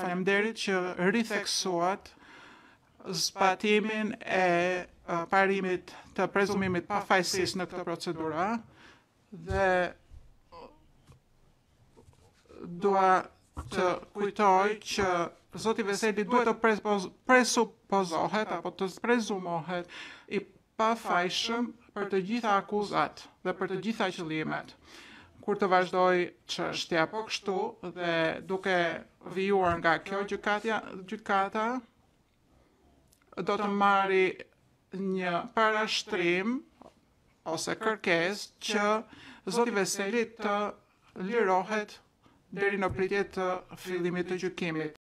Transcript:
Faleminderit që ritheksuat zbatimin e parimit të prezumimit pa fajsis në këtë procedura dhe dua të kujtoj që Zoti Veseli duhet të presupozohet apo të prezumohet i pa fajshëm për të gjitha akuzat dhe për të gjitha qëllimet. Kur të vazhdoj që shtja po kështu dhe duke Vijuar nga kjo gjukata do të marri një parashtrim ose kërkes që Zoti Veseli të lirohet deri në pritjet të fillimit të gjukimit.